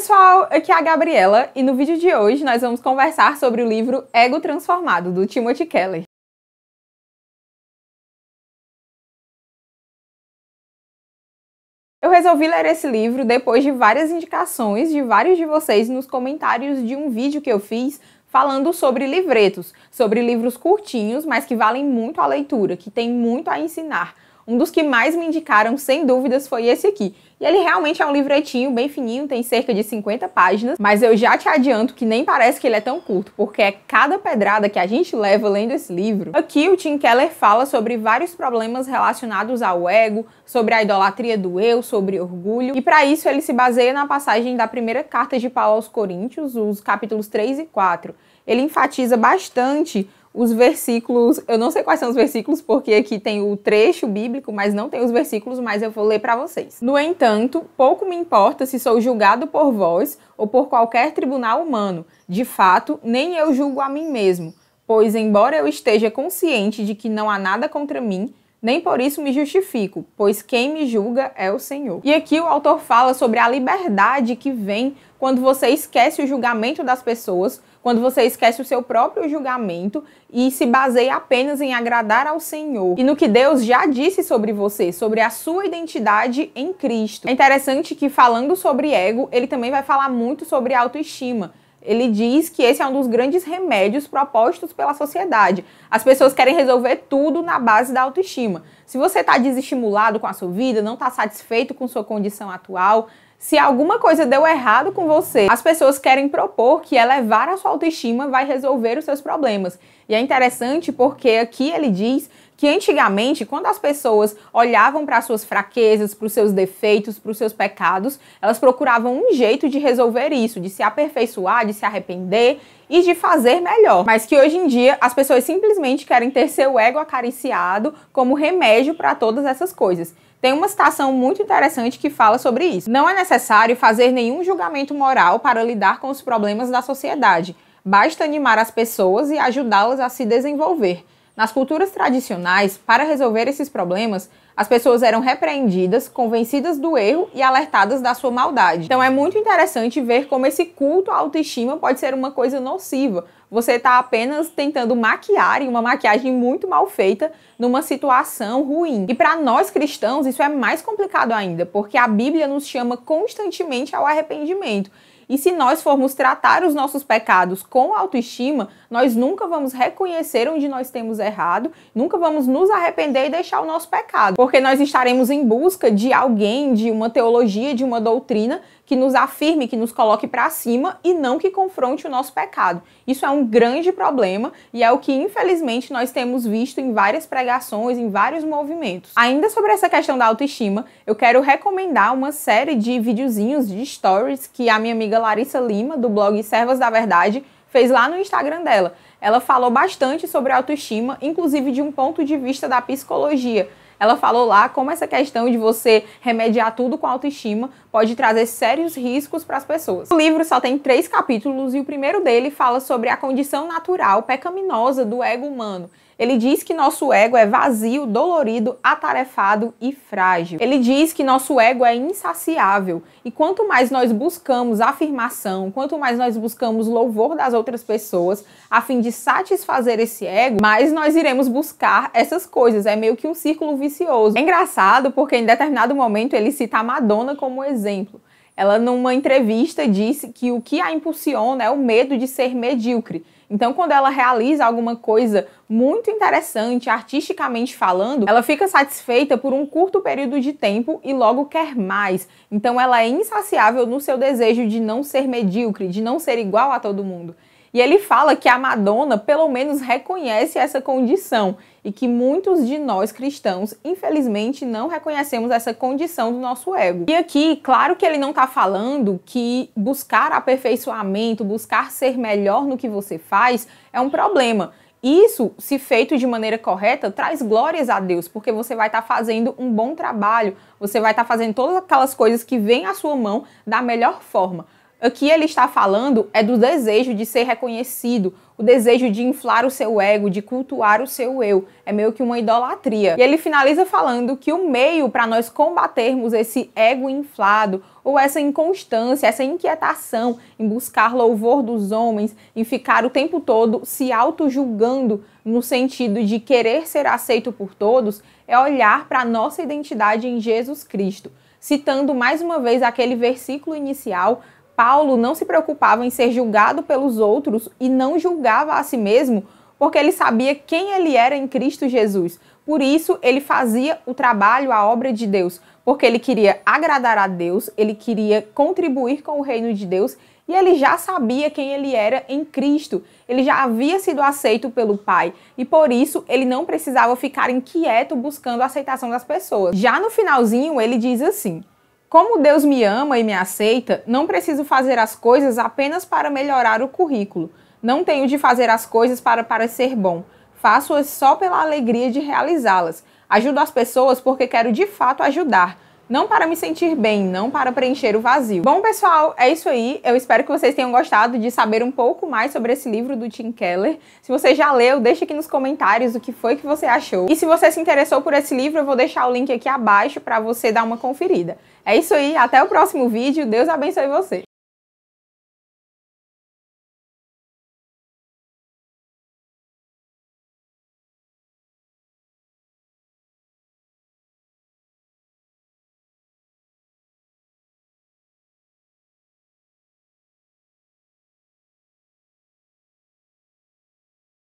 pessoal, aqui é a Gabriela e no vídeo de hoje nós vamos conversar sobre o livro Ego Transformado, do Timothy Keller. Eu resolvi ler esse livro depois de várias indicações de vários de vocês nos comentários de um vídeo que eu fiz falando sobre livretos, sobre livros curtinhos, mas que valem muito a leitura, que tem muito a ensinar um dos que mais me indicaram, sem dúvidas, foi esse aqui. E ele realmente é um livretinho bem fininho, tem cerca de 50 páginas, mas eu já te adianto que nem parece que ele é tão curto, porque é cada pedrada que a gente leva lendo esse livro. Aqui o Tim Keller fala sobre vários problemas relacionados ao ego, sobre a idolatria do eu, sobre orgulho, e para isso ele se baseia na passagem da primeira carta de Paulo aos Coríntios, os capítulos 3 e 4. Ele enfatiza bastante os versículos, eu não sei quais são os versículos, porque aqui tem o trecho bíblico, mas não tem os versículos, mas eu vou ler para vocês. No entanto, pouco me importa se sou julgado por vós ou por qualquer tribunal humano. De fato, nem eu julgo a mim mesmo, pois, embora eu esteja consciente de que não há nada contra mim, nem por isso me justifico, pois quem me julga é o Senhor. E aqui o autor fala sobre a liberdade que vem quando você esquece o julgamento das pessoas, quando você esquece o seu próprio julgamento e se baseia apenas em agradar ao Senhor e no que Deus já disse sobre você, sobre a sua identidade em Cristo. É interessante que falando sobre ego, ele também vai falar muito sobre autoestima. Ele diz que esse é um dos grandes remédios propostos pela sociedade. As pessoas querem resolver tudo na base da autoestima. Se você está desestimulado com a sua vida, não está satisfeito com sua condição atual, se alguma coisa deu errado com você, as pessoas querem propor que elevar a sua autoestima vai resolver os seus problemas. E é interessante porque aqui ele diz que antigamente, quando as pessoas olhavam para suas fraquezas, para os seus defeitos, para os seus pecados, elas procuravam um jeito de resolver isso, de se aperfeiçoar, de se arrepender e de fazer melhor. Mas que hoje em dia as pessoas simplesmente querem ter seu ego acariciado como remédio para todas essas coisas. Tem uma citação muito interessante que fala sobre isso. Não é necessário fazer nenhum julgamento moral para lidar com os problemas da sociedade Basta animar as pessoas e ajudá-las a se desenvolver. Nas culturas tradicionais, para resolver esses problemas, as pessoas eram repreendidas, convencidas do erro e alertadas da sua maldade. Então é muito interessante ver como esse culto à autoestima pode ser uma coisa nociva. Você está apenas tentando maquiar, e uma maquiagem muito mal feita, numa situação ruim. E para nós cristãos isso é mais complicado ainda, porque a Bíblia nos chama constantemente ao arrependimento. E se nós formos tratar os nossos pecados com autoestima, nós nunca vamos reconhecer onde nós temos errado, nunca vamos nos arrepender e deixar o nosso pecado, porque nós estaremos em busca de alguém, de uma teologia, de uma doutrina que nos afirme, que nos coloque para cima e não que confronte o nosso pecado. Isso é um grande problema e é o que, infelizmente, nós temos visto em várias pregações, em vários movimentos. Ainda sobre essa questão da autoestima, eu quero recomendar uma série de videozinhos de stories que a minha amiga Larissa Lima, do blog Servas da Verdade, fez lá no Instagram dela. Ela falou bastante sobre autoestima, inclusive de um ponto de vista da psicologia ela falou lá como essa questão de você remediar tudo com autoestima pode trazer sérios riscos para as pessoas. O livro só tem três capítulos e o primeiro dele fala sobre a condição natural pecaminosa do ego humano ele diz que nosso ego é vazio, dolorido, atarefado e frágil. Ele diz que nosso ego é insaciável e quanto mais nós buscamos afirmação, quanto mais nós buscamos louvor das outras pessoas a fim de satisfazer esse ego, mais nós iremos buscar essas coisas. É meio que um círculo vicioso. É engraçado porque em determinado momento ele cita a Madonna como exemplo. Ela, numa entrevista, disse que o que a impulsiona é o medo de ser medíocre. Então, quando ela realiza alguma coisa muito interessante, artisticamente falando, ela fica satisfeita por um curto período de tempo e logo quer mais. Então, ela é insaciável no seu desejo de não ser medíocre, de não ser igual a todo mundo. E ele fala que a Madonna, pelo menos, reconhece essa condição e que muitos de nós cristãos, infelizmente, não reconhecemos essa condição do nosso ego. E aqui, claro que ele não está falando que buscar aperfeiçoamento, buscar ser melhor no que você faz é um problema. Isso, se feito de maneira correta, traz glórias a Deus, porque você vai estar tá fazendo um bom trabalho, você vai estar tá fazendo todas aquelas coisas que vêm à sua mão da melhor forma. Aqui ele está falando é do desejo de ser reconhecido, o desejo de inflar o seu ego, de cultuar o seu eu. É meio que uma idolatria. E ele finaliza falando que o meio para nós combatermos esse ego inflado, ou essa inconstância, essa inquietação em buscar louvor dos homens, em ficar o tempo todo se auto-julgando no sentido de querer ser aceito por todos, é olhar para a nossa identidade em Jesus Cristo. Citando mais uma vez aquele versículo inicial Paulo não se preocupava em ser julgado pelos outros e não julgava a si mesmo, porque ele sabia quem ele era em Cristo Jesus. Por isso, ele fazia o trabalho, a obra de Deus, porque ele queria agradar a Deus, ele queria contribuir com o reino de Deus e ele já sabia quem ele era em Cristo. Ele já havia sido aceito pelo Pai e por isso ele não precisava ficar inquieto buscando a aceitação das pessoas. Já no finalzinho, ele diz assim: como Deus me ama e me aceita, não preciso fazer as coisas apenas para melhorar o currículo. Não tenho de fazer as coisas para parecer bom. Faço-as só pela alegria de realizá-las. Ajudo as pessoas porque quero de fato ajudar não para me sentir bem, não para preencher o vazio. Bom, pessoal, é isso aí. Eu espero que vocês tenham gostado de saber um pouco mais sobre esse livro do Tim Keller. Se você já leu, deixa aqui nos comentários o que foi que você achou. E se você se interessou por esse livro, eu vou deixar o link aqui abaixo para você dar uma conferida. É isso aí, até o próximo vídeo. Deus abençoe você.